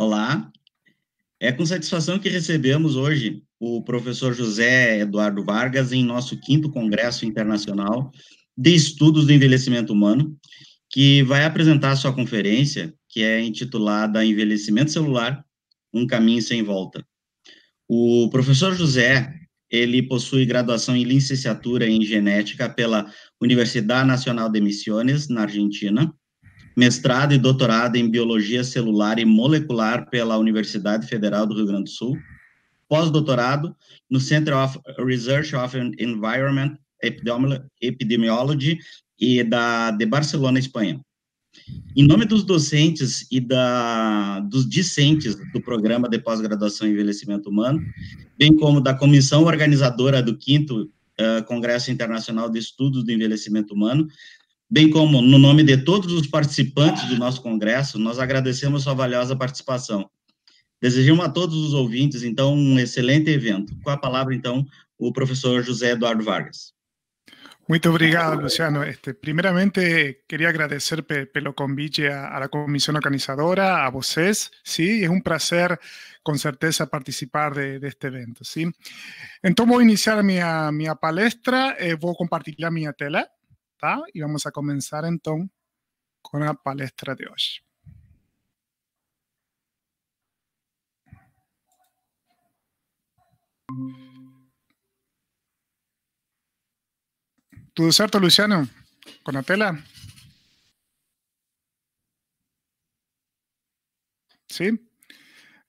Olá. É com satisfação que recebemos hoje o professor José Eduardo Vargas em nosso quinto Congresso Internacional de Estudos do Envelhecimento Humano, que vai apresentar sua conferência, que é intitulada Envelhecimento Celular, um caminho sem volta. O professor José, ele possui graduação em licenciatura em genética pela Universidade Nacional de Misiones, na Argentina, mestrado e doutorado em biologia celular e molecular pela Universidade Federal do Rio Grande do Sul, pós-doutorado no Center of Research of Environment Epidemiology e da de Barcelona, Espanha. Em nome dos docentes e da, dos discentes do programa de pós-graduação em envelhecimento humano, bem como da comissão organizadora do 5 uh, eh, Congresso Internacional de Estudos do Envelhecimento Humano, bem como no nome de todos os participantes do nosso congresso, nós agradecemos sua valiosa participação. Desejamos a todos os ouvintes, então, um excelente evento. Com a palavra, então, o professor José Eduardo Vargas. Muito obrigado, Luciano. Este, primeiramente, queria agradecer pe pelo convite à comissão organizadora, a vocês. Sim, é um prazer, com certeza, participar de, deste evento. Sim. Então, vou iniciar minha, minha palestra. Eh, vou compartilhar minha tela. y vamos a comenzar entonces con la palestra de hoy. ¿Todo cierto, Luciano? ¿Con la tela? ¿Sí?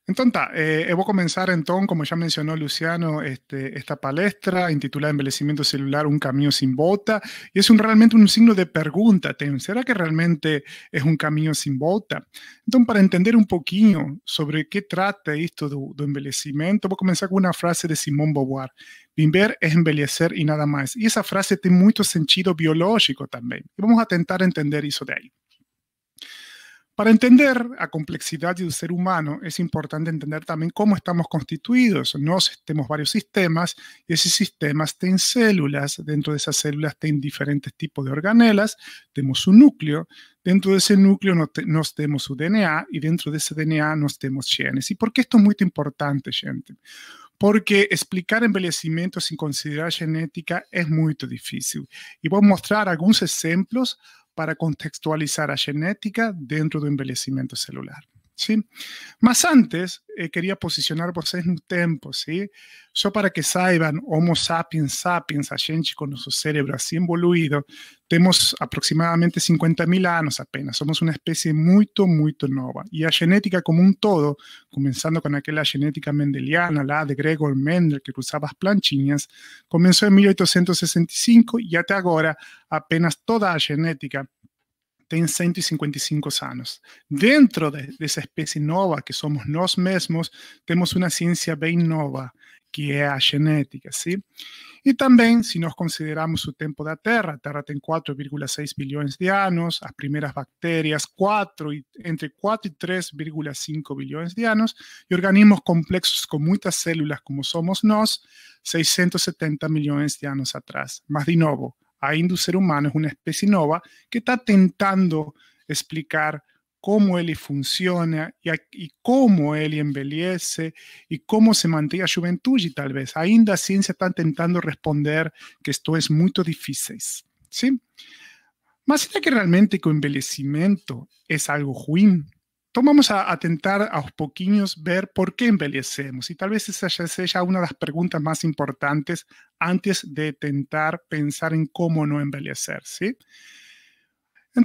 Entonces, eh, eh, voy a comenzar entonces, como ya mencionó Luciano, este, esta palestra intitulada Envejecimiento celular, un camino sin bota, y es un, realmente un signo de pregunta, ¿será que realmente es un camino sin bota? Entonces, para entender un poquito sobre qué trata esto de envejecimiento, voy a comenzar con una frase de Simón Beauvoir, "Vivir es envejecer y nada más, y esa frase tiene mucho sentido biológico también, y vamos a intentar entender eso de ahí. Para entender la complejidad del ser humano es importante entender también cómo estamos constituidos. Nos tenemos varios sistemas y esos sistemas tienen células. Dentro de esas células tienen diferentes tipos de organelas. Tenemos un núcleo. Dentro de ese núcleo nos, tenemos su DNA y dentro de ese DNA nos tenemos genes. ¿Y por qué esto es muy importante, gente? porque explicar envejecimiento sin considerar genética es muy difícil. Y voy a mostrar algunos ejemplos para contextualizar a genética dentro del envejecimiento celular. ¿sí? Más antes, eh, posicionar a posicionar en un tiempo, ¿sí? Sólo para que saiban, Homo sapiens sapiens, a gente con nuestro cerebro así tenemos tenemos aproximadamente 50.000 años apenas. Somos una especie muy, muy nueva, y la genética como un todo, comenzando con aquella genética mendeliana la de Gregor Mendel, que cruzaba las planchinhas, comenzó en 1865 y hasta ahora apenas toda la genética tem 155 años. Dentro de, esa especie nova que somos nosotros mismos, tenemos una ciencia bien nova, que es la genética, sí. Y también, si nos consideramos su tiempo da Terra, la Terra tiene 4,6 billones de años, las primeras bacterias, 4, entre 4 y 3,5 billones de años, y organismos complejos con muchas células como somos nosotros, 670 millones de años atrás. Más de nuevo, a o ser humano es una especie nova que está tentando explicar cómo él funciona y cómo él como y cómo se mantiene se juventud. Y tal vez, aún la ciencia está intentando responder que es muy difícil sí Mas será que realmente que o es algo ruim? vamos a, a, los poquinhos ver por qué y tal vez esa ya sea una de las preguntas más importantes antes de tentar pensar en cómo no envejecer, ¿sí?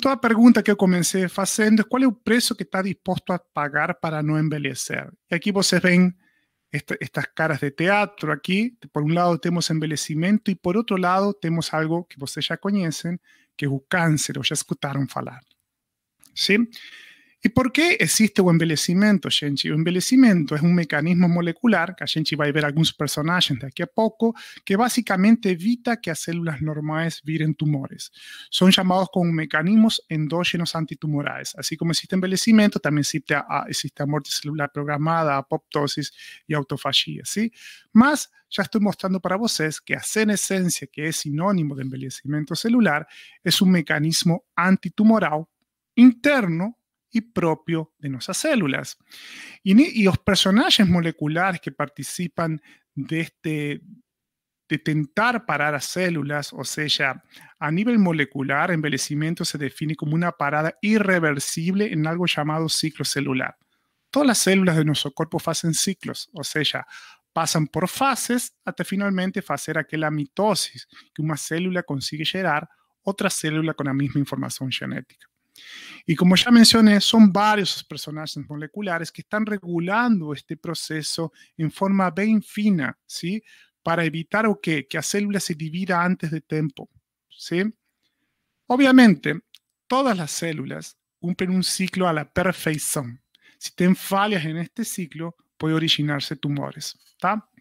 toda pregunta que comencé haciendo es ¿cuál es el precio que está dispuesto a pagar para no envejecer. Y aquí ustedes ven este, estas caras de teatro aquí, Por un lado tenemos envejecimiento y por otro lado tenemos algo que ustedes ya conocen que es o cáncer, o ya escucharon hablar. ¿Y por qué existe un envejecimiento, gente? El envejecimiento es un mecanismo molecular, que a va a ver algunos personajes de aquí a poco, que básicamente evita que las células normales viren tumores. Son llamados como mecanismos endógenos antitumorales. Así como existe envejecimiento, también existe, ah, existe muerte celular programada, apoptosis y autofagia, ¿sí? Más ya estoy mostrando para ustedes que a senescencia, que es sinónimo de envejecimiento celular, es un mecanismo antitumoral interno y propio de nuestras células. Y, los personajes moleculares que participan de este de tentar parar a células, o sea, a nivel molecular, envejecimiento se define como una parada irreversible en algo llamado ciclo celular. Todas las células de nuestro cuerpo hacen ciclos, o sea, pasan por fases hasta finalmente hacer aquella mitosis que una célula consigue llegar otra célula con la misma información genética. Y como ya mencioné, son varios personajes moleculares que están regulando este proceso en forma bien fina, ¿sí? Para evitar o qué? que la célula se divida antes de tiempo, ¿sí? Obviamente, todas las células cumplen un ciclo a la perfección. Si tienen fallas en este ciclo, puede originarse tumores, ¿sí?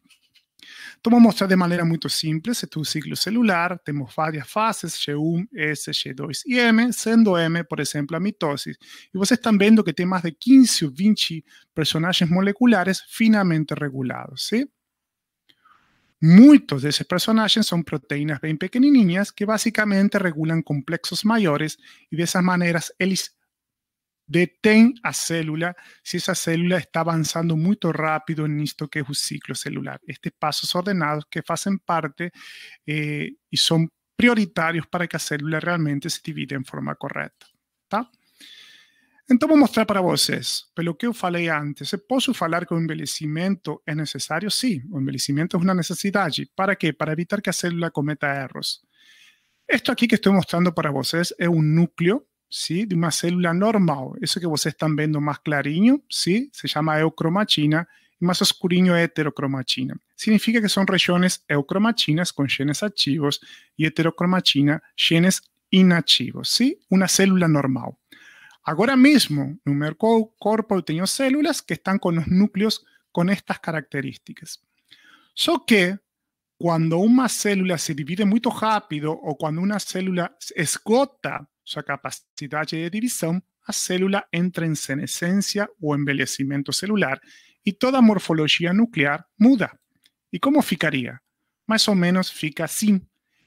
Vamos mostrar de manera muy simple, este un ciclo celular, tenemos varias fases, G1, S, G2 y M, siendo M, por ejemplo, la mitosis. Y ustedes están viendo que tiene más de 15 o 20 personajes moleculares finamente regulados, Muchos de esos personajes son proteínas bien pequeñiñas que básicamente regulan complejos mayores y de esas maneras elis detén a célula si esa célula está avanzando muy rápido en esto que es o ciclo celular. estos pasos ordenados que hacen parte eh, y son prioritarios para que la célula realmente se divida en forma correcta entonces voy a mostrar para vocês, pelo que eu falei antes, se posso falar que el envelhecimento es necesario? sí, el envelhecimento es una necesidad Para qué? Para evitar que la célula cometa errores Esto aquí que estoy mostrando para vocês es un núcleo ¿sí? de una célula normal. eso que ustedes están viendo más clariño ¿sí? se llama eucromatina, y más oscuriño heterocromachina heterocromatina. Significa que son regiones eucromatinas con genes activos y heterocromatina, genes inactivos ¿sí? una célula normal. ahora mismo en un cuerpo tengo células que están con los núcleos con estas características. Só que cuando una célula se divide muy rápido o cuando una célula esgota Sua capacidade de divisão, a célula entra em senescência ou envelhecimento celular e toda a morfologia nuclear muda. E como ficaria? Mais ou menos fica assim.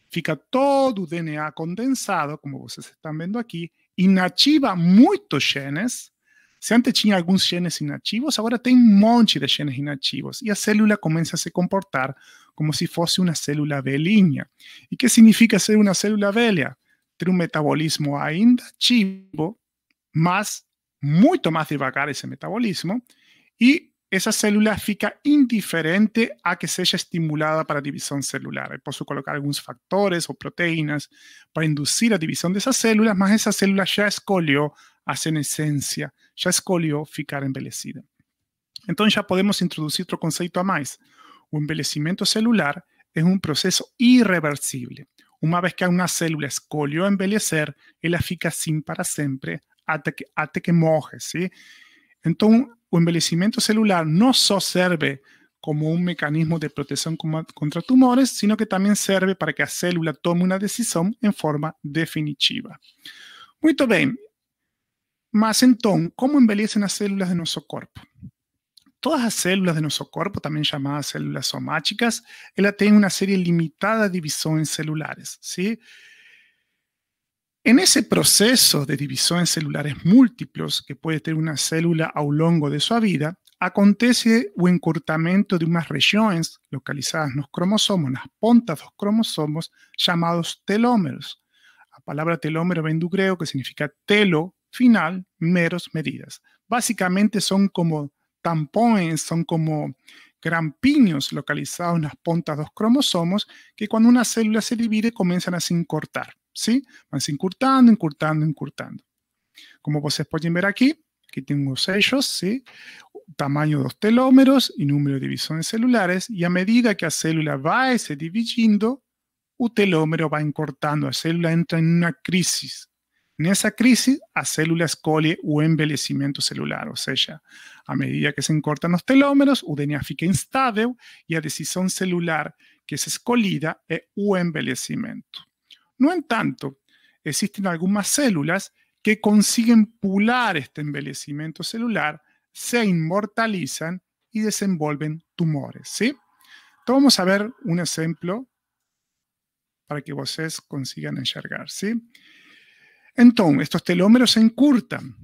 Fica todo o DNA condensado, como vocês estão vendo aqui, inativa muitos genes. Se antes tinha alguns genes inativos, agora tem um monte de genes inativos. E a célula começa a se comportar como se fosse uma célula velhinha. E o que significa ser uma célula velha? tiene un metabolismo ainda chivo, más mucho más devagar ese metabolismo, y esa célula fica indiferente a que se sea estimulada para división celular. Puedo colocar algunos factores o proteínas para inducir la división de esas células, más esa célula ya escolió a esencia, ya escolió ficar envejecido Entonces ya podemos introducir otro concepto a más. O envilecimiento celular es un proceso irreversible. Una vez que una célula escolió envejecer, ella fica sin para siempre hasta que, moje, que ¿sí? Entonces, el envejecimiento celular no solo sirve como un mecanismo de protección contra tumores, sino que también sirve para que la célula tome una decisión en forma definitiva. Muy bien. Mas entonces, ¿cómo envejecen las células de nuestro cuerpo? Todas las células de nuestro cuerpo, también llamadas células somáticas, tienen una una serie limitada de divisiones celulares, ¿sí? En ese proceso de divisiones celulares múltiplos que puede tener una célula a lo largo de su vida, acontece un encurtamiento de unas regiones localizadas en los cromosomas, en las puntas de los cromosomas, llamados telómeros. La palabra telómero viene de griego que significa telo, final, meros, medidas. Básicamente son como tampones son como grampiños localizados en las puntas de los cromosomos que cuando una célula se divide comienzan a se ¿sí? Van se encurtando, encurtando, Como ustedes pueden ver aquí, aquí tengo ellos, ¿sí? Tamaño de los telómeros y número de divisiones celulares y a medida que la célula va se dividiendo, el telómero va encortando, la célula entra en una crisis, En esa crisis, la célula escoge o envejecimiento celular, o sea, a medida que se encortan los telómeros, o DNA fica instável y a decisión celular que se escolida es o envejecimiento. No tanto existen algunas células que consiguen pular este envejecimiento celular, se inmortalizan y desenvolven tumores. ¿sí? Entonces vamos a ver un ejemplo para que ustedes consigan enxergar. ¿sí? Entonces, estos telómeros se encurtan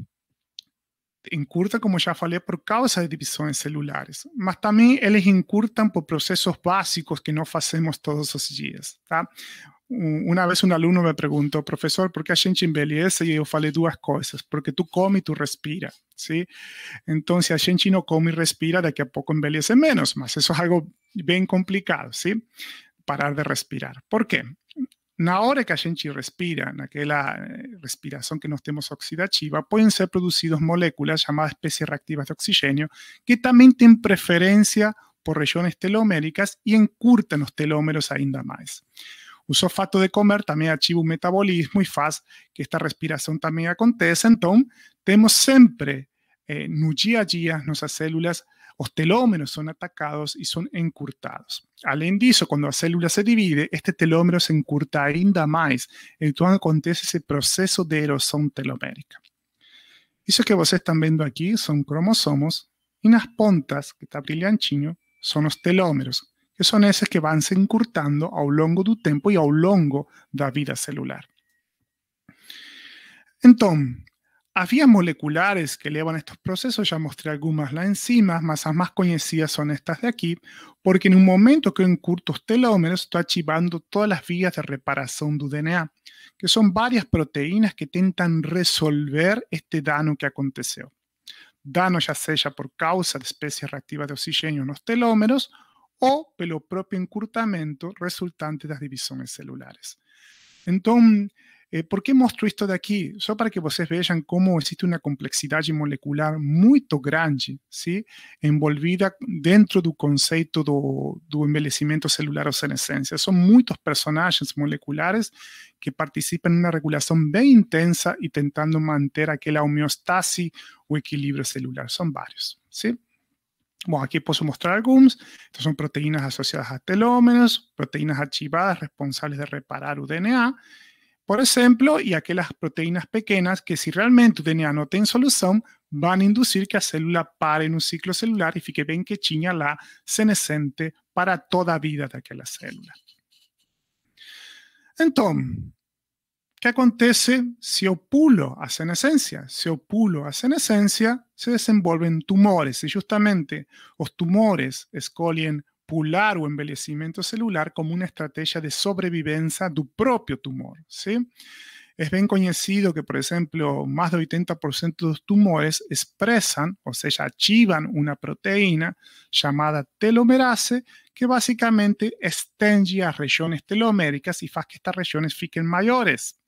encurta, como já falei, por causa de divisões celulares, mas também eles encurtam por processos básicos que não fazemos todos os dias, tá? Uma vez um aluno me perguntou, professor, por que a gente envelhece? E eu falei duas coisas, porque tu come e tu respira, sim? Então, se a gente não come e respira, daqui a pouco envelhece menos, mas isso é algo bem complicado, sim? Parar de respirar. Por quê? Na hora que a gente respira, naquela eh, respiração que nós temos oxidativa, podem ser produzidas moléculas chamadas especies reactivas de oxigênio, que também têm preferência por regiões teloméricas e encurtam os telômeros ainda mais. O sofato de comer também ativa o metabolismo e faz que esta respiração também aconteça. Então, temos sempre, eh, no dia a dia, nossas células Los telómeros son atacados y son encurtados. al disso, cuando la célula se divide, este telómero se encurta ainda e mais. entonces acontece ese proceso de erosión telomérica. Eso que están viendo viendo aquí son y y las puntas que está chino son los telómeros, que son esos que van se encurtando a del tiempo y a lo largo de la vida celular. Entonces, había vías moleculares que llevan estos procesos, ya mostré algunas las enzimas, las más conocidas son estas de aquí, porque en un momento que encurto los telómeros está archivando todas las vías de reparación del DNA, que son varias proteínas que intentan resolver este daño que aconteció. Daño ya sea por causa de especies reactivas de oxígeno en los telómeros o pelo propio encurtamiento resultante de las divisiones celulares. Entonces, eh, por muestro esto de aquí? Solo para que ustedes vean cómo existe una complejidad molecular muy grande, ¿sí? envolvida dentro del concepto do, envejecimiento celular o senescencia. Son muchos personajes moleculares que participan en una regulación bien intensa y tentando mantener aquella homeostasis o equilibrio celular. Son varios. ¿sí? Bueno, aquí puedo mostrar algunos. Estas son proteínas asociadas a telómeros, proteínas archivadas responsables de reparar el DNA por ejemplo, y aquellas proteínas pequeñas que, si realmente o DNA en solución van a inducir que la célula pare en un ciclo celular y fique que chiña la senescente, para toda vida de aquella célula. Entonces, ¿qué acontece si yo pulo a senescencia? Si opulo pulo a senescencia, se desenvuelven tumores, y justamente los tumores escolien o envejecimiento celular como una estrategia de sobrevivencia del propio tumor. ¿sí? Es bien conocido que, por ejemplo, más del 80% de los tumores expresan, o sea, activan una proteína llamada telomerase, que básicamente extiende las regiones teloméricas y hace que estas regiones fiquen mayores.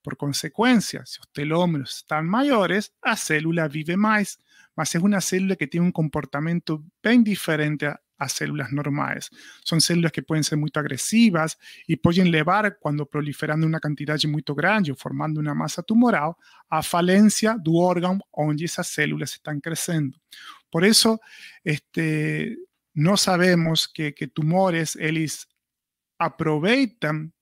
Por consecuencia, si los telómeros están mayores, la célula vive más, mas es una célula que tiene un comportamiento bien diferente a a células normales. Son células que pueden ser muy agresivas y pueden llevar, cuando proliferando una cantidad muy grande o formando una masa tumoral, a falencia del órgano donde esas células están creciendo. Por eso este, no sabemos que, tumores, ellos aprovechan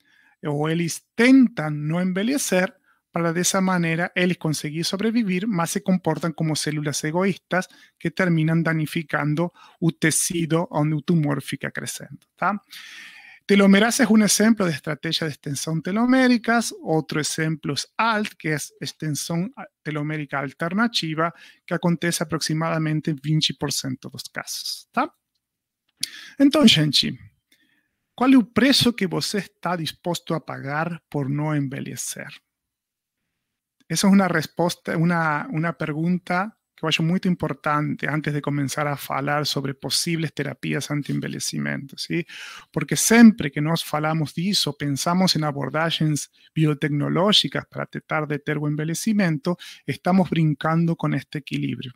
o ellos intentan no envejecer para de esa manera él conseguir sobrevivir, más se comportan como células egoístas que terminan danificando un tecido o un tumor fica creciendo. ¿tá? Telomerasa es un ejemplo de estrategia de extensión teloméricas, otro ejemplo es ALT, que es extensión telomérica alternativa, que acontece aproximadamente en 20% los casos. Entonces, gente, ¿cuál es el precio que usted está dispuesto a pagar por no envejecer? Esa es una respuesta, una, una pregunta que vaya muy importante antes de comenzar a hablar sobre posibles terapias anti ¿sí? Porque siempre que nos falamos eso, pensamos en abordajes biotecnológicas para tratar de ter o estamos brincando con este equilibrio,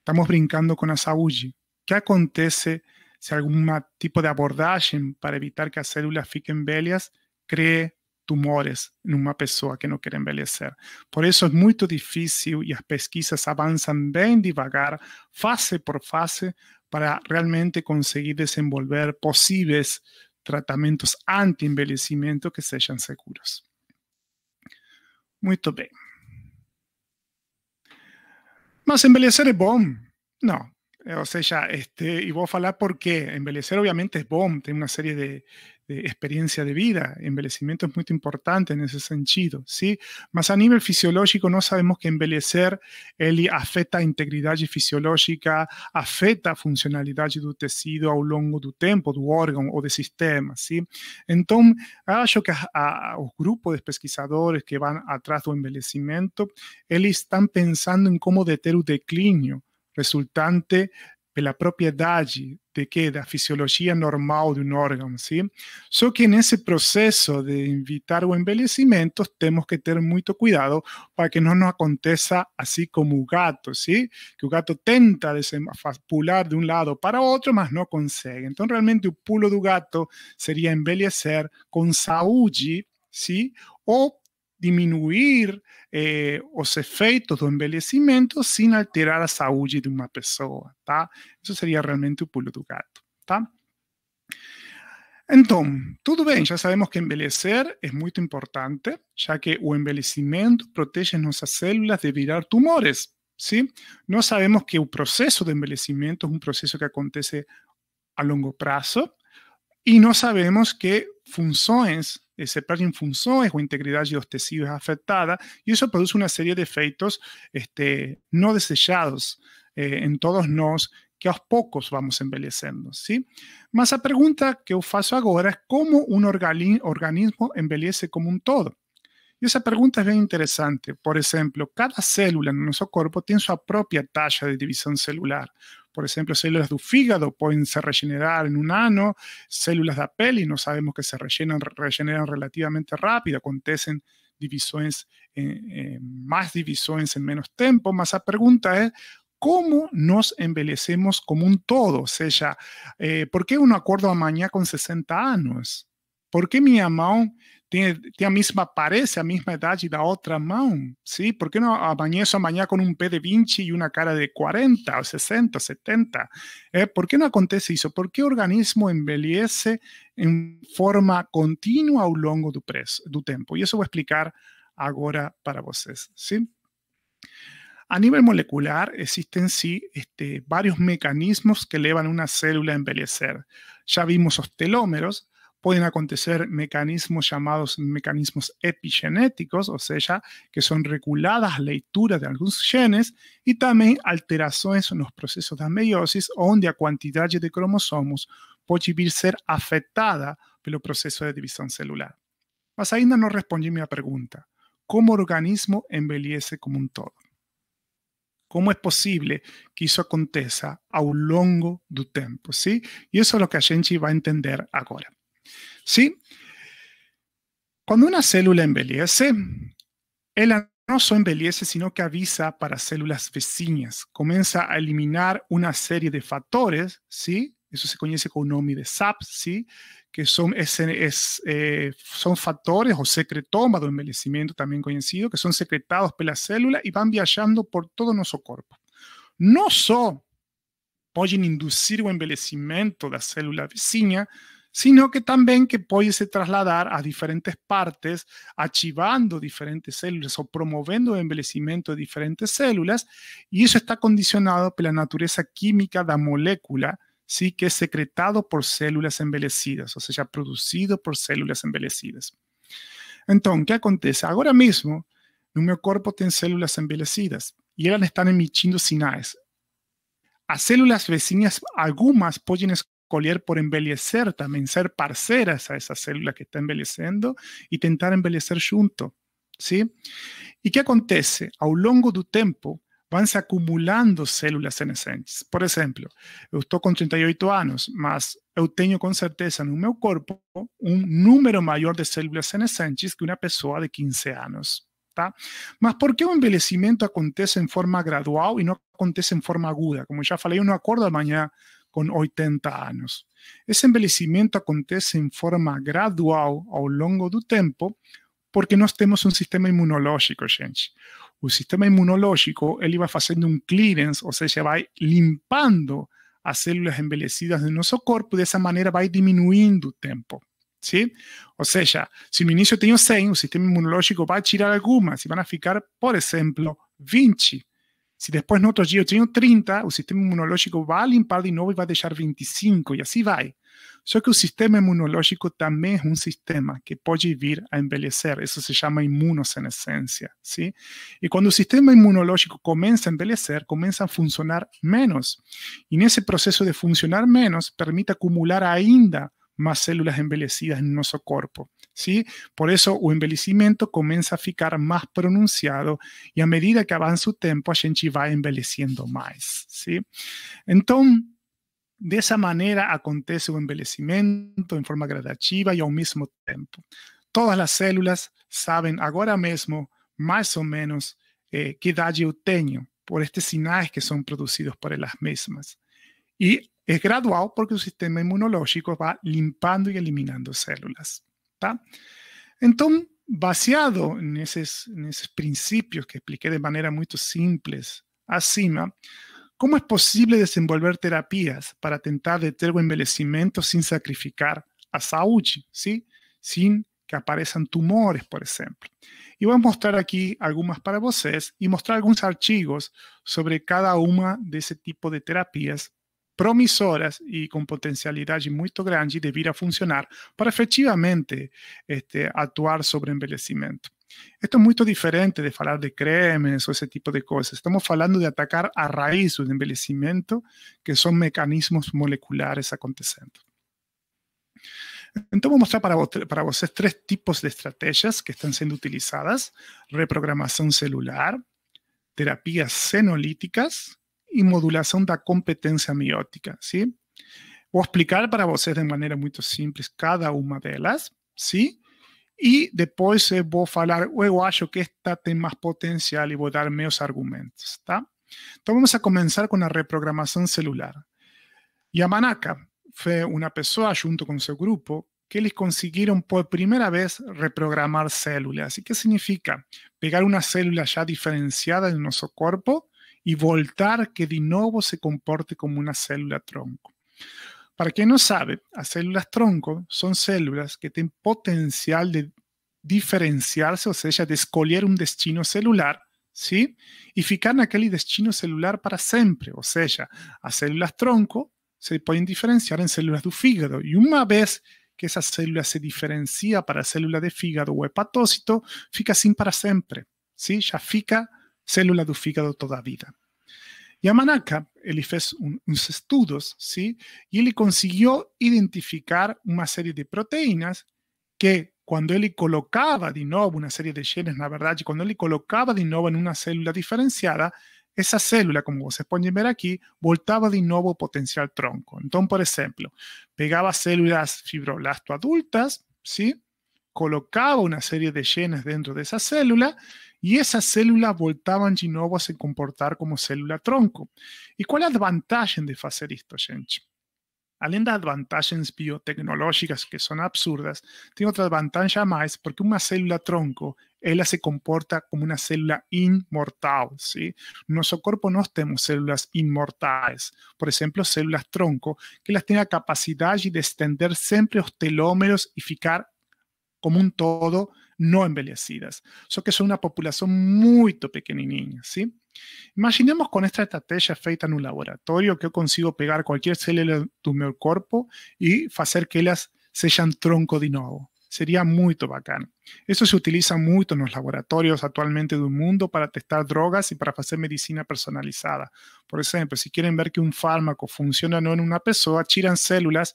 Estamos brincando con la ¿Qué ¿Qué acontece si algún tipo de abordaje para evitar que las células fiquen velias cree tumores en una persona que no quiere envejecer. Por eso es muy difícil y las pesquisas avanzan bien divagar, fase por fase, para realmente conseguir desenvolver posibles tratamientos anti envejecimiento que sean seguros. Muy bien. ¿Más envejecer es bom? No, eh, o sea, este, y voy a hablar por qué. Envejecer obviamente es bom, tiene una serie de, experiencia de vida. Envejecimiento es muy importante en ese sentido, ¿sí? más a nivel fisiológico no sabemos que envejecer afecta afecta a integridad fisiológica, afecta a y tu tecido lo largo del tiempo, tu órgano o del sistema, ¿sí? entonces creo que a, ah, los grupos de pesquisadores que van atrás del envejecimiento, ellos están pensando en cómo deter el declinio resultante la propiedad de que da fisiología normal de un órgano. sí Só que en ese proceso de invitar o envejecimiento tenemos que tener mucho cuidado para que no nos acontezca así como un gato, sí Que un gato tenta pular de un lado para otro mas no consigue. Entonces realmente, el pulo del gato sería embellecer con saúde, sí o disminuir los eh, efectos del envejecimiento sin alterar la salud de una persona, tá? Isso seria realmente o pulo do gato, Entonces, Então, tudo Ya sabemos que envejecer es muy importante, ya que el envejecimiento protege nuestras células de virar tumores, sim? No sabemos que el proceso de envejecimiento es un proceso que acontece a longo plazo, y no sabemos que funciones... Se pierden funciones o integridad los tecidos afectada y eso produce una serie de efectos este, no deseados eh, en todos nos que aos pocos vamos envejeciendo. ¿sí? Mas la pregunta que os faço ahora es cómo un organismo envejece como un todo. Y esa pregunta es bien interesante. Por ejemplo, cada célula en nuestro cuerpo tiene su propia talla de división celular por ejemplo, células del fígado pueden se regenerar en un año, células de peli no sabemos que se rellenan regeneran relativamente rápido, acontecen divisiones eh, eh, más divisiones en menos tiempo, más la pregunta es, cómo nos envejecemos como un todo. O sea, eh, ¿por qué uno acuerdo a mañana con 60 años? ¿Por qué mi amón tiene la misma mesma la a edad y la otra mão, ¿sí? Por qué no amanheço amanhã con un P de vinci y una cara de 40, o 60, 70? ¿Eh? por qué no acontece eso? Por qué organismo envejece en forma continua a lo largo del tiempo? Y eso voy voy explicar ahora para ustedes, ¿sí? A nivel molecular existen sí este, varios mecanismos que elevan una célula a embellecer. Ya vimos los telómeros, pueden acontecer mecanismos llamados mecanismos epigenéticos, o sea, que son reguladas lecturas de algunos genes, y también alteraciones en los procesos de meiosis, donde la cantidad de cromosomos puede ser afectada el proceso de división celular. Mas ainda no respondí a mi pregunta. ¿Cómo organismo envelhece como un todo? ¿Cómo es posible que eso acontezca a lo largo del tiempo? ¿sí? Y eso es lo que a va a entender ahora. ¿sí? Cuando una célula embellece, el solo embellece, sino que avisa para células vecinas. Comienza a eliminar una serie de factores, ¿sí? Eso se conoce con nombre de SAP, ¿sí? Que son, es, eh, son factores o secretomas de envejecimiento también conocido, que son secretados por la célula y van viajando por todo nuestro cuerpo. No pueden inducir el embellecimiento de la célula vecina, sino que también que puede se trasladar a diferentes partes, archivando diferentes células o promoviendo el envejecimiento de diferentes células, y eso está condicionado por la naturaleza química de la molécula, ¿sí? que es secretado por células envejecidas, o sea, producido por células envejecidas. Entonces, ¿qué acontece? Ahora mismo, en mi cuerpo tengo células envejecidas y ellas están emitiendo sinales a células vecinas algunas pueden colher por envelhecer também, ser parceiras a essa célula que está envelhecendo e tentar envelhecer junto. Sim? E o que acontece? Ao longo do tempo, vão se acumulando células senescentes. Por exemplo, eu estou com 38 anos, mas eu tenho com certeza no meu corpo um número maior de células senescentes que uma pessoa de 15 anos. Tá? Mas por que o envelhecimento acontece em forma gradual e não acontece em forma aguda? Como já falei, eu não acordo amanhã com 80 anos. Esse envelhecimento acontece em forma gradual ao longo do tempo, porque nós temos um sistema imunológico, gente. O sistema imunológico ele vai fazendo um clearance, ou seja, vai limpando as células envelhecidas do nosso corpo, dessa maneira vai diminuindo o tempo. Sim? Ou seja, se no início eu tenho 100, o sistema imunológico vai tirar algumas e vão ficar, por exemplo, 20. Si después en otro día yo 30, el sistema inmunológico va a limpar de y va a dejar 25, y así va. Só que el sistema inmunológico también es un sistema que puede vivir a envejecer. Eso se llama inmunosenescencia. ¿sí? Y cuando el sistema inmunológico comienza a envejecer, comienza a funcionar menos. Y en ese proceso de funcionar menos, permite acumular ainda más células envejecidas en nuestro cuerpo, ¿sí? Por eso el envejecimiento comienza a ficar más pronunciado y a medida que avanza el tiempo, a gente va envejeciendo más, ¿sí? Entonces, de esa manera acontece el envejecimiento en forma gradativa y al mismo tiempo. Todas las células saben ahora mismo más o menos eh, qué edad yo tengo por estos sinais que son producidos por ellas mismas. Y es gradual porque el sistema inmunológico va limpando y eliminando células. Entonces, basado en esos, principios que expliqué de manera muy simple acima, ¿cómo es posible desenvolver terapias para tentar deter o envejecimiento sin sacrificar a saúde, ¿sí? sin que aparezcan tumores, por ejemplo? Y voy a mostrar aquí algunas para ustedes y mostrar algunos archivos sobre cada una de ese tipo de terapias promisoras y con potencialidades muy grande de vir a funcionar para efectivamente este, actuar sobre envejecimiento. Esto es muy diferente de hablar de cremes o ese tipo de cosas. Estamos hablando de atacar a raíz del envejecimiento, que son mecanismos moleculares aconteciendo. Entonces, voy a mostrar para, vos, para vosotros tres tipos de estrategias que están siendo utilizadas. Reprogramación celular, terapias senolíticas modulación de la competencia miótica, Voy a explicar para ustedes de manera muy simple cada una de ellas, Y después eh, voy a hablar, falar, yo acho que esta tiene más potencial voy a dar meus argumentos, está Entonces vamos a comenzar con la reprogramación celular. Yamanaka fue una persona junto con su grupo, que les consiguieron por primera vez reprogramar células. ¿Y qué significa? Pegar una célula ya diferenciada en nuestro cuerpo? y voltar que de nuevo se comporte como una célula tronco. Para quien no sabe, las células tronco son células que tienen potencial de diferenciarse, o sea, de escoger un destino celular, ¿sí? Y ficar en aquel destino celular para siempre, o sea, las células tronco se pueden diferenciar en células del fígado y una vez que esa célula se diferencia para célula de fígado o hepatocito, fica sin para siempre, ¿sí? Ya fica célula de fígado toda vida. Yamanaka él hizo e unos estudios, ¿sí? Y él consiguió identificar una serie de proteínas que cuando él colocaba de nuevo una serie de genes, la verdad, y cuando él colocaba de nuevo en una célula diferenciada, esa célula, como ustedes pueden ver aquí, voltaba de nuevo potencial tronco. Entonces, por ejemplo, pegaba células fibroblasto adultas, ¿sí? colocaba una serie de genes dentro de esa célula y esas células voltaban de nuevo a se comportar como célula tronco. ¿Y cuál es la ventaja de hacer esto, gente? Além las ventajas biotecnológicas que son absurdas, tiene otra ventaja más porque una célula tronco ella se comporta como una célula inmortal. ¿sí? Nuestro cuerpo no tenemos células inmortales, por ejemplo, células tronco, que las tienen la capacidad de extender siempre los telómeros y ficar como un todo no envejecidas. Eso que población una población muy niña ¿sí? Imaginemos con esta estrategia feita en un laboratorio que consigo pegar cualquier célula de mi cuerpo y hacer que ellas sean tronco de nuevo. Sería muy bacán. Eso se utiliza mucho en los laboratorios actualmente del mundo para testar drogas y para hacer medicina personalizada. Por ejemplo, si quieren ver que un fármaco funciona o no en una persona, tiran células,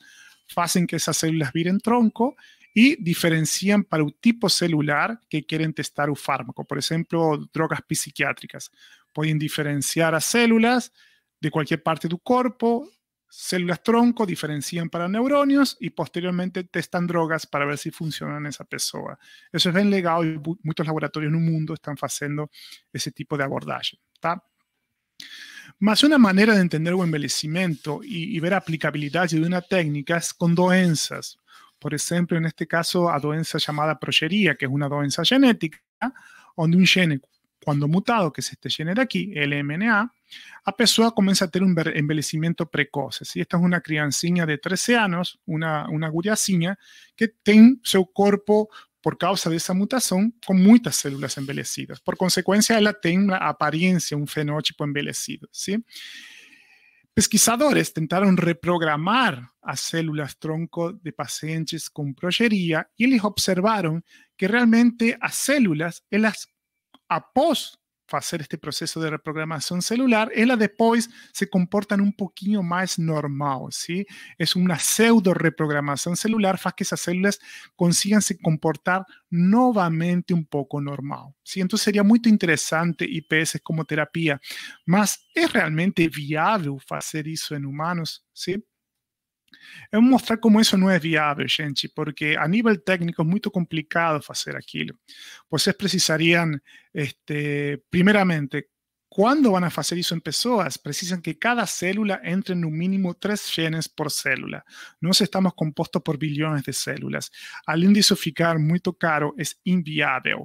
hacen que esas células viren tronco y diferencian para un tipo celular que quieren testar un fármaco, por ejemplo, drogas psiquiátricas. Pueden diferenciar a células de cualquier parte de tu cuerpo, células tronco, diferencian para neuronios y posteriormente testan drogas para ver si funcionan en esa persona. Eso es bien legado y muchos laboratorios en el mundo están haciendo ese tipo de abordaje. Más una manera de entender el envejecimiento y, ver aplicabilidad de una técnica es con doenças por ejemplo, en este caso, a doença llamada progeria, que es una doença genética, donde un gene, cuando mutado, que es este gene aquí, LMNA, a pessoa comienza a tener un envejecimiento precoce. Esta es una criancinha de 13 años, una guriacinha, que tiene su cuerpo, por causa de esa mutación con muchas células envejecidas. Por consecuencia, ella tiene una apariencia, un fenótipo envejecido. ¿sí? Pesquisadores intentaron reprogramar a células tronco de pacientes con progería y les observaron que realmente a células en las após hacer este proceso de reprogramación celular, ella después se comportan un poquito más normal, ¿sí? Es una pseudo reprogramación celular, hace que esas células consigan se comportar nuevamente un poco normal, ¿sí? Entonces sería muy interesante IPS como terapia, más ¿es realmente viable hacer eso en humanos, ¿sí? É mostrar cómo eso no es viable, gente, porque a nivel técnico es muy complicado hacer aquilo. pues precisariam, este, primeramente, ¿cuándo van a hacer eso en personas? Precisan que cada célula entre en un mínimo tres genes por célula. Nosotros estamos compostos por billones de células. Além disso ficar muy caro, es inviable.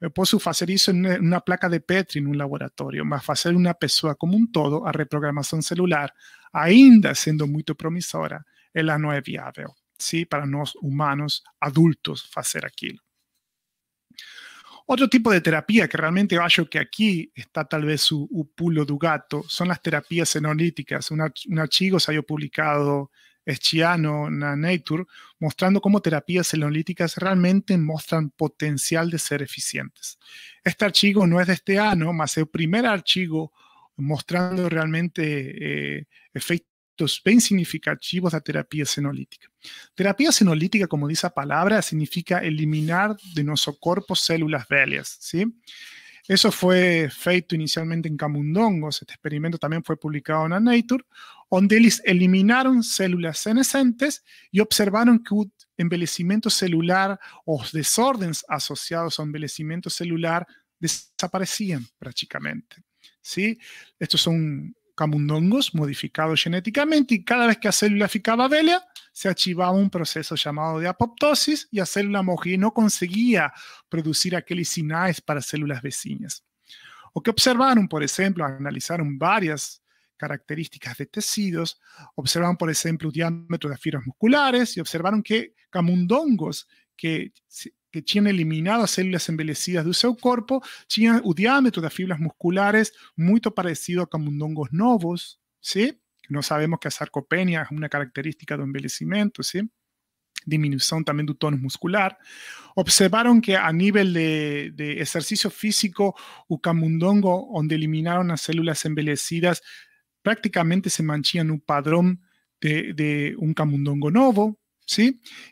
Eh, Puedo hacer eso en una placa de Petri, en un laboratorio, mas hacer una persona como un todo, a reprogramación celular, ainda siendo muy promisora el ano es viable ¿sí? para los humanos adultos hacer aquello. Otro tipo de terapia que realmente hallo que aquí está tal vez su, pulo do gato son las terapias senolíticas. Un, archivo se ha publicado este año en Nature mostrando cómo terapias senolíticas realmente muestran potencial de ser eficientes. Este archivo no es de este año, más el primer archivo mostrando realmente eh, bien significativos la terapia senolítica. Terapia senolítica, como dice la palabra, significa eliminar de nuestro cuerpo células velias, ¿sí? Eso fue feito inicialmente en camundongos, este experimento también fue publicado en Nature, donde ellos eliminaron células senescentes y observaron que el envejecimiento celular o desórdenes asociados al envejecimiento celular desaparecían prácticamente. ¿sí? Esto es camundongos modificados genéticamente y cada vez que la célula ficaba velia, se archivaba un proceso llamado de apoptosis y la célula no conseguía producir aquellos sinais para células vecinas. O que observaron, por ejemplo, analizaron varias características de tejidos, observaron, por ejemplo, el diámetro de las fibras musculares y observaron que camundongos que que tenían eliminado células envejecidas de su cuerpo, tienen un diámetro de fibras musculares muy parecido a camundongos novos, ¿sí? No sabemos que la sarcopenia es una característica de envejecimiento, ¿sí? Disminución también del tono muscular. Observaron que a nivel de, ejercicio físico, un camundongo, donde eliminaron las células envejecidas prácticamente se manchían un padrón de, de un camundongo nuevo.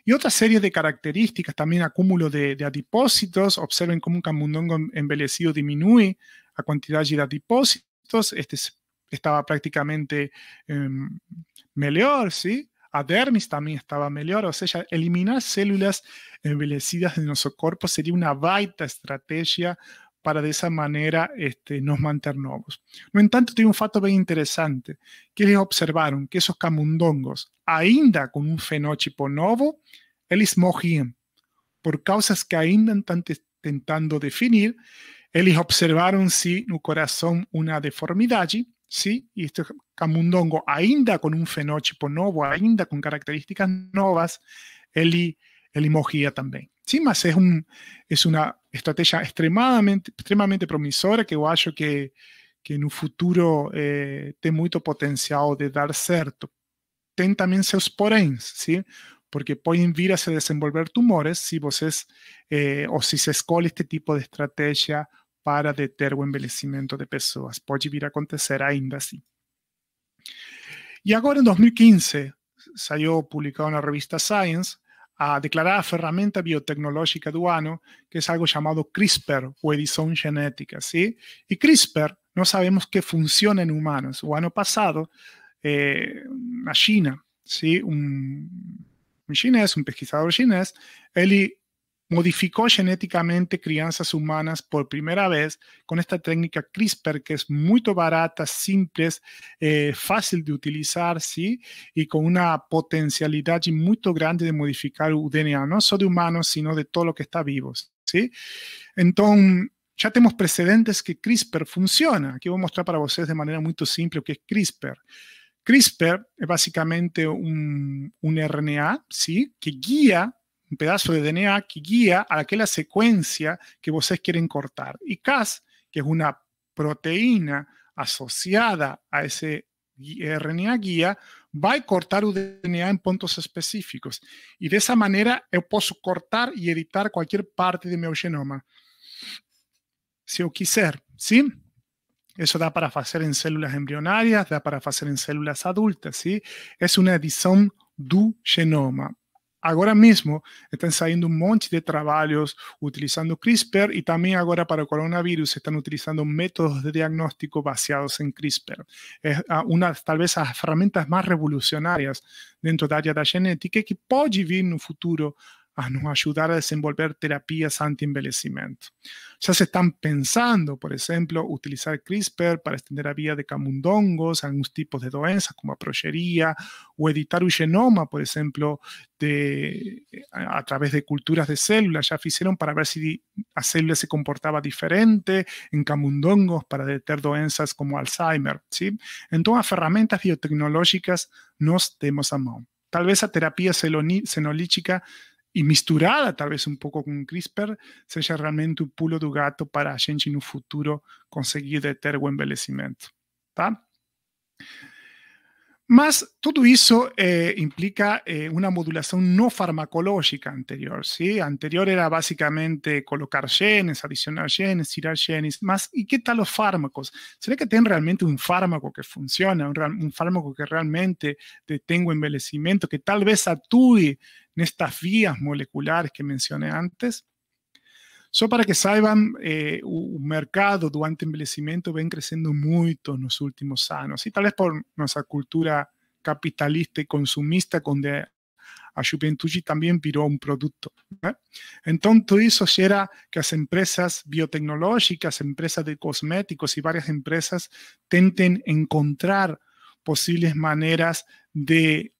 Y otra serie de características, también acúmulo de, adipósitos, observen cómo un camundongo envejecido disminuye la cantidad de adipósitos, este estaba prácticamente em, mejor, ¿sí? A dermis también estaba mejor, o sea, eliminar células envejecidas de nuestro cuerpo sería una baita estrategia para de esa manera este, nos nuevos. No entanto, tiene un fato bien interesante, que ellos observaron que esos camundongos, ainda con un fenótipo nuevo, ellos mojían, por causas que ainda están intentando definir, ellos observaron sí, el corazón una deformidad, ¿sí? Y este camundongo, ainda con un fenótipo nuevo, ainda con características nuevas, él él morría também. Sim, mas é um é uma estratégia extremamente extremamente promissora que eu acho que, que no futuro eh, tem muito potencial de dar certo. Tem também seus poréns, sim? porque podem vir a se desenvolver tumores eh, se vocês ou se se escolhe este tipo de estratégia para deter o envelhecimento de pessoas. Pode vir a acontecer ainda assim. E agora, em 2015, saiu publicado na revista Science a declarar la herramienta biotecnológica duano que es algo llamado CRISPR o edición genética, ¿sí? Y CRISPR no sabemos qué funciona en humanos. O ano pasado, eh, China, ¿sí? Un, un chinés, un pesquisador chinés, él modificó genéticamente crianzas humanas por primera vez con esta técnica CRISPR que es muy barata, simple, eh, fácil de utilizar, ¿sí? Y con una potencialidad muy grande de modificar el DNA, no solo de humanos, sino de todo lo que está vivo, ¿sí? Entonces, ya tenemos precedentes que CRISPR funciona. Aquí voy a mostrar para ustedes de manera muy simple que es CRISPR. CRISPR es básicamente un, un RNA, ¿sí? Que guía un pedazo de DNA que guía a aquella secuencia que ustedes quieren cortar. Y Cas, que es una proteína asociada a ese RNA guía, va a cortar el DNA en puntos específicos. y de esa manera yo puedo cortar y editar cualquier parte de mi genoma. si yo quisiera ¿sí? eso da para hacer en células embrionarias da para hacer en células adultas, ¿sí? Es una edición du genoma. Agora mesmo estão saindo um monte de trabalhos utilizando CRISPR e também agora para o coronavírus estão utilizando métodos de diagnóstico baseados em CRISPR. É ah, uma, talvez, as ferramentas mais revolucionárias dentro da área da genética que pode vir no futuro a nos ayudar a desenvolver terapias anti envelhecimiento Ya se están pensando, por ejemplo, utilizar CRISPR para extender la vía de camundongos a algunos tipos de doenças, como la o o editar un genoma, por ejemplo, a, través de culturas de células. Ya hicieron para ver si la célula se comportaba diferente en camundongos para deter doenças como Alzheimer. ¿sí? todas las herramientas biotecnológicas nos demos a mano. Tal vez a terapia senolítica e misturada talvez um pouco com CRISPR, seja realmente o pulo do gato para a gente no futuro conseguir deter o envelhecimento, tá? Más todo eso eh, implica eh, una modulación no farmacológica anterior, ¿sí? Anterior era básicamente colocar genes, adicionar genes, tirar genes, más, ¿y qué tal los fármacos? ¿Será que tienen realmente un fármaco que funciona, un, fármaco que realmente detenga envejecimiento, que tal vez actúe en estas vías moleculares que mencioné antes? Solo para que el eh, mercado durante mercado envejecimiento ven creciendo mucho en los últimos años, y tal vez por nuestra cultura capitalista y consumista, onde a también también virou producto entonces Né? eso tudo que las empresas biotecnológicas, empresas de cosméticos y varias empresas intenten encontrar posibles maneras de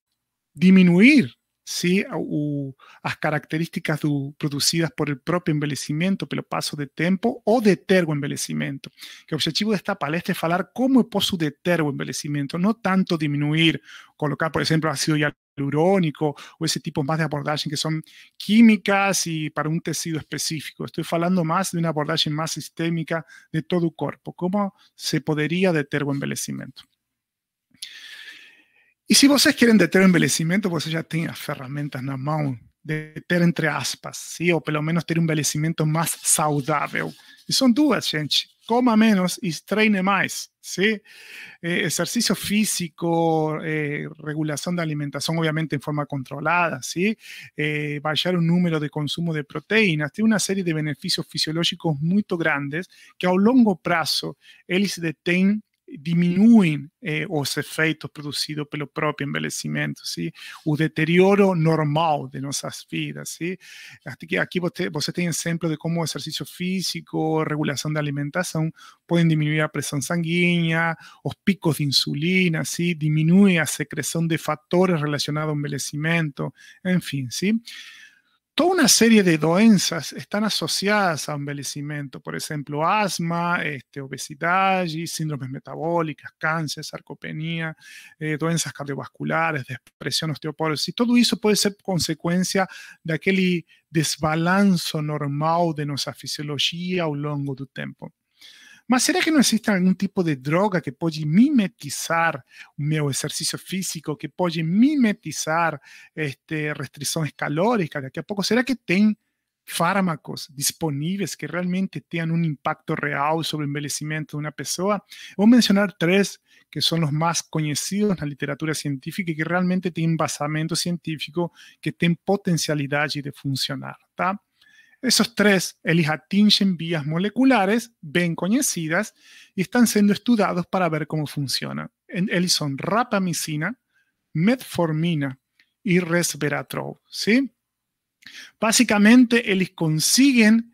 disminuir Sí, o, características producidas por el propio envejecimiento pelo paso de tiempo o envejecimiento. envejecimiento. El objetivo de esta palestra es hablar cómo puedo su deter envejecimiento, no no tanto disminuir, colocar, por ejemplo, ácido hialurónico o ese tipo más de abordaje que son químicas y para un tecido específico. Estoy hablando más de una abordaje más sistémica de todo el cuerpo. Cómo se podría detergo envejecimiento? envejecimiento. E se vocês querem deter o envelhecimento, vocês já têm as ferramentas na mão de ter, entre aspas, sim, ou pelo menos ter um envelhecimento mais saudável. E são duas, gente. Coma menos e treine mais. Sim? É, exercício eh, físico, é, eh, regulação da alimentação, obviamente, em forma controlada, sim? É, baixar o número de consumo de proteínas, tem uma série de benefícios fisiológicos muito grandes que, ao longo prazo, eles detêm disminuyen los eh, efectos producidos por el propio envejecimiento, ¿sí?, o deterioro normal de nuestras vidas. ¿sí?, ustedes que aquí vos tem ejemplo de cómo ejercicio físico, regulación de alimentación, pueden disminuir la presión sanguínea, los picos de insulina, ¿sí?, disminuye la secreción de factores relacionados envejecimiento, en fin, ¿sí?, toda una serie de doenças están asociadas a envejecimiento, por ejemplo, asma, este, obesidad, síndromes metabólicas, cáncer, sarcopenia, eh, doenças cardiovasculares, depresión, osteoporosis. Todo eso puede ser consecuencia de aquel desbalance normal de nuestra fisiología a lo largo del tiempo. Mas será que no existe algún tipo de droga que puede mimetizar un ejercicio físico, que puede mimetizar este, calóricas calóricas que a poco? Será que ten fármacos disponibles que realmente tengan un impacto real sobre el envejecimiento de una persona? Voy a mencionar tres que son los más conocidos en la literatura científica y que realmente tienen basamento científico que tienen potencialidad de funcionar, esos tres, ellos atingen vías moleculares bien conocidas y están siendo estudiados para ver cómo funcionan. Ellos son rapamicina, metformina y resveratrol, ¿sí? Básicamente, ellos consiguen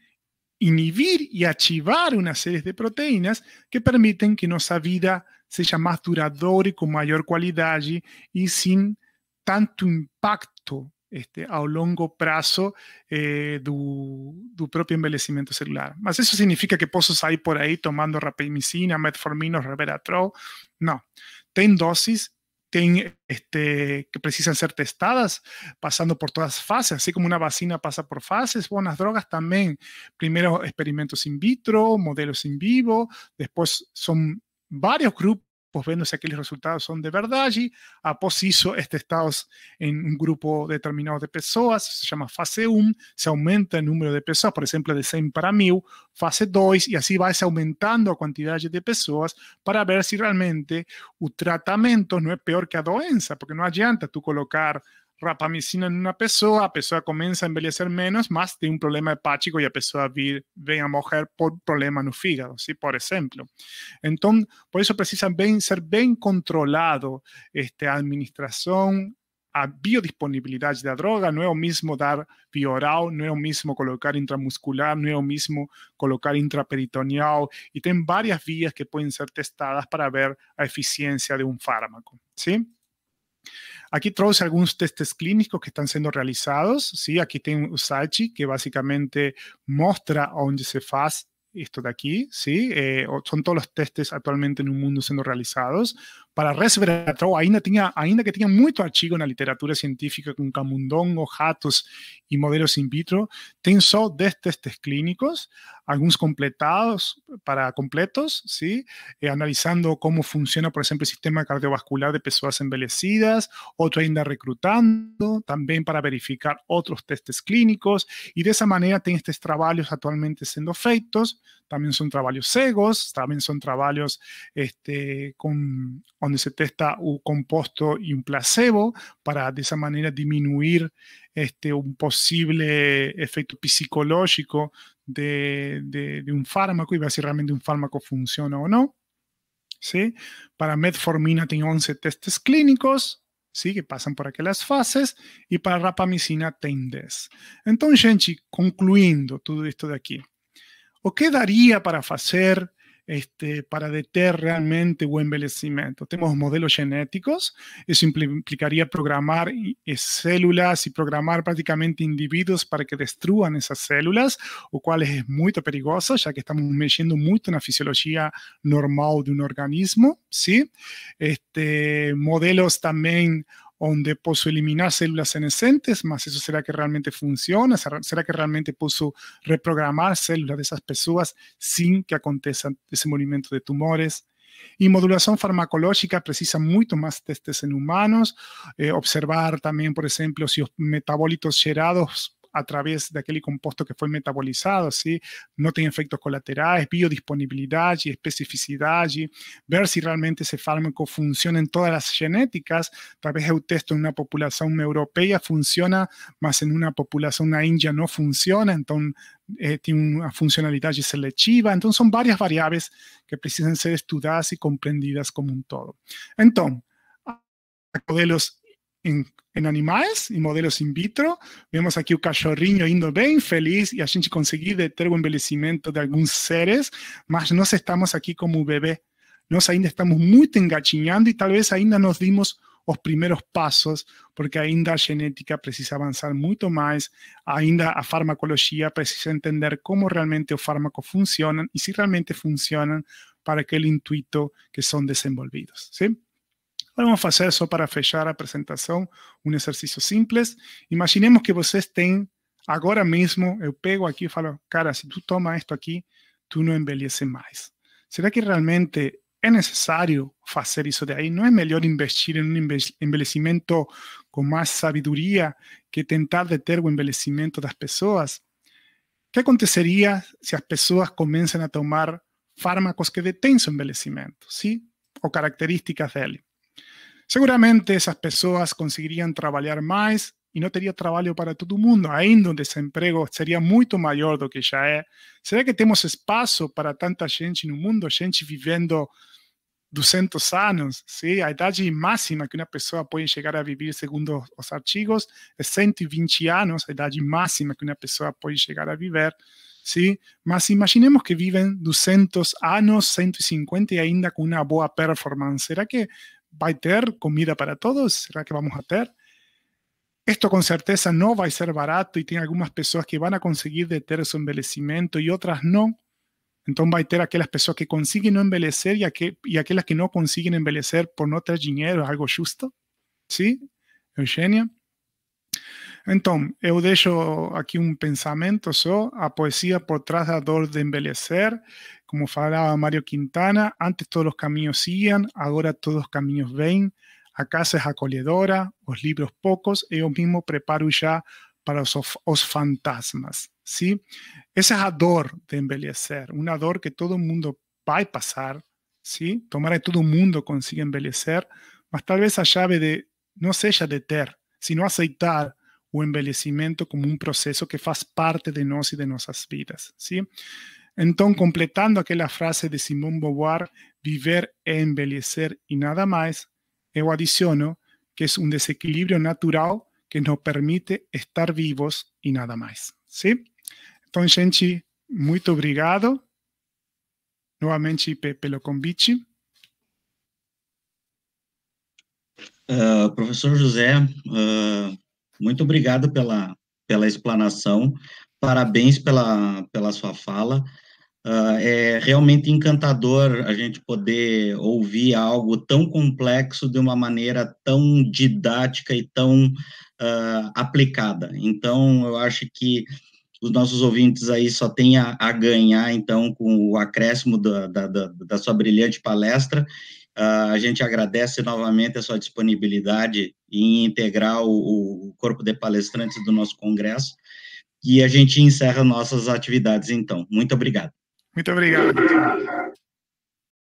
inhibir y activar una serie de proteínas que permiten que nuestra vida sea más duradera y con mayor calidad y sin tanto impacto este, a longo plazo eh, do, del propio envejecimiento celular. más eso significa que pozos hay por ahí tomando rapamicina, metformina, reveratrol? No. Tienen dosis, tienen este, que precisan ser testadas, pasando por todas fases, así como una vacina pasa por fases, Buenas drogas también, primero experimentos in vitro, modelos in vivo, después son varios grupos pues viendo si aquellos resultados son de verdad a pues hizo este estados en un grupo determinado de personas, se llama fase 1, se aumenta el número de personas, por ejemplo, de 100 para 1000, fase 2, y así va aumentando la cantidad de personas para ver si realmente el tratamiento no es peor que la doença, porque no adianta tú colocar rapamicina en una persona la persona comienza a envejecer menos, más de un um problema hepático y e a persona vir, a mujer por problema no fígado, ¿sí? por ejemplo entonces por eso precisa ser bien controlado este, administración la biodisponibilidad de la droga, no es lo mismo dar bioral, no es lo mismo colocar intramuscular, no es lo mismo colocar intraperitoneal, y e tienen varias vías que pueden ser testadas para ver la eficiencia de un um fármaco, ¿sí? Aquí traduce algunos testes clínicos que están siendo realizados. ¿sí? Aquí tengo Usachi, que básicamente muestra a dónde se hace esto de aquí, ¿sí? Eh, son todos los testes actualmente en un mundo siendo realizados para resveratrou, ainda tenía, ainda que mucho en en la literatura científica con camundongo, ratos y modelos in vitro, tem solo 10 testes clínicos, algunos completados para completos, ¿sí? Eh, analizando cómo funciona, por ejemplo, el sistema cardiovascular de personas envejecidas, otro ainda reclutando, también para verificar otros testes clínicos, y de esa manera tienen estos trabajos actualmente siendo feitos, también son trabajos cegos, también son trabajos este, con donde se testa un composto y un placebo para de esa manera disminuir este, un posible efecto psicológico de, de, un fármaco y ver si realmente un fármaco funciona o no. ¿sí? Para metformina tiene 11 testes clínicos, ¿sí? que pasan por aquellas fases, y para rapamicina tiene 10. Entonces, gente, concluyendo todo esto de aquí, o qué daría para hacer este, para detener realmente el envejecimiento. Tenemos modelos genéticos, eso implicaría programar eh, células y programar prácticamente individuos para que destruyan esas células, lo cual es muy peligroso, ya que estamos metiendo mucho en la fisiología normal de un organismo, ¿sí? Este, modelos también donde puso eliminar células senescentes, más eso será que realmente funciona, será que realmente puso reprogramar células de esas personas sin que acontezca ese movimiento de tumores. Y modulación farmacológica precisa mucho más testes en humanos, eh, observar también, por ejemplo, si los metabólitos gerados a través de aquel compuesto que fue metabolizado, ¿sí? no tiene efectos colaterales, biodisponibilidad y especificidad, y ver si realmente ese fármaco funciona en todas las genéticas, vez un texto en una población europea funciona, más en una población india no funciona, entonces eh, tiene una funcionalidad selectiva. Entonces, son varias variables que precisan ser estudiadas y comprendidas como un todo. Entonces, modelos em, em, animais, em modelos in vitro. Vemos aqui o cachorrinho indo bem, feliz, e a gente conseguiu deter o envelhecimento de alguns seres, mas nós estamos aqui como bebê. Nós ainda estamos muito engatinhando e talvez ainda nos dimos os primeiros passos, porque ainda a genética precisa avançar muito mais, ainda a farmacologia precisa entender como realmente os fármacos funcionam e se realmente funcionam para aquele intuito que são desenvolvidos. Sim? Vamos fazer, só para fechar a apresentação, um exercício simples. Imaginemos que vocês têm, agora mesmo, eu pego aqui e falo, cara, se tu toma isto aqui, tu não envelhece mais. Será que realmente é necessário fazer isso daí? Não é melhor investir em um envelhecimento com mais sabedoria que tentar deter o envelhecimento das pessoas? O que aconteceria se as pessoas começam a tomar fármacos que detêm seu envelhecimento, sim? Ou características dele? Seguramente esas pessoas conseguiriam trabalhar mais e não teria trabalho para todo mundo. Ainda o desemprego seria muito maior do que já é. Será que temos espaço para tanta gente no mundo? Gente vivendo 200 anos, sim? a idade máxima que uma pessoa pode chegar a viver, segundo os artigos, é 120 anos, a idade máxima que uma pessoa pode chegar a viver. Sim? Mas imaginemos que vivem 200 anos, 150 e ainda com uma boa performance. Será que ¿Va a tener comida para todos? ¿Será que vamos a tener? Esto con certeza no va a ser barato y tiene algunas personas que van a conseguir detener su envejecimiento y otras no. Entonces va a tener aquellas personas que consiguen no envejecer y, aquellas que no consiguen envejecer por no tener dinero, es algo justo. ¿Sí, Eugenia? Entonces, yo dejo aquí un pensamiento, so, a poesía por trás de envejecer. Como falaba Mario Quintana, antes todos los caminos siguen, ahora todos los caminos ven, a casa es acolhedora, los libros pocos, yo mismo preparo ya para los fantasmas, ¿sí? Esa es a dor de embellecer una dor que todo el mundo va a pasar, ¿sí? Tomara todo el mundo consigue envejecer, mas tal vez a llave de, no de ter, sino aceitar o envejecimiento como un proceso que faz parte de nos y de nuestras vidas, ¿sí? Então, completando aquela frase de Simone Beauvoir, viver é envelhecer e nada mais, eu adiciono que é um desequilíbrio natural que nos permite estar vivos e nada mais. Sim? Então, gente, muito obrigado novamente pelo convite. Uh, professor José, uh, muito obrigado pela, pela explanação parabéns pela, pela sua fala. Uh, é realmente encantador a gente poder ouvir algo tão complexo de uma maneira tão didática e tão uh, aplicada. Então, eu acho que os nossos ouvintes aí só têm a, a ganhar, então, com o acréscimo da, da, da, da sua brilhante palestra. Uh, a gente agradece novamente a sua disponibilidade em integrar o, o corpo de palestrantes do nosso congresso. E a gente encerra nossas atividades então. Muito obrigado. Muito obrigado.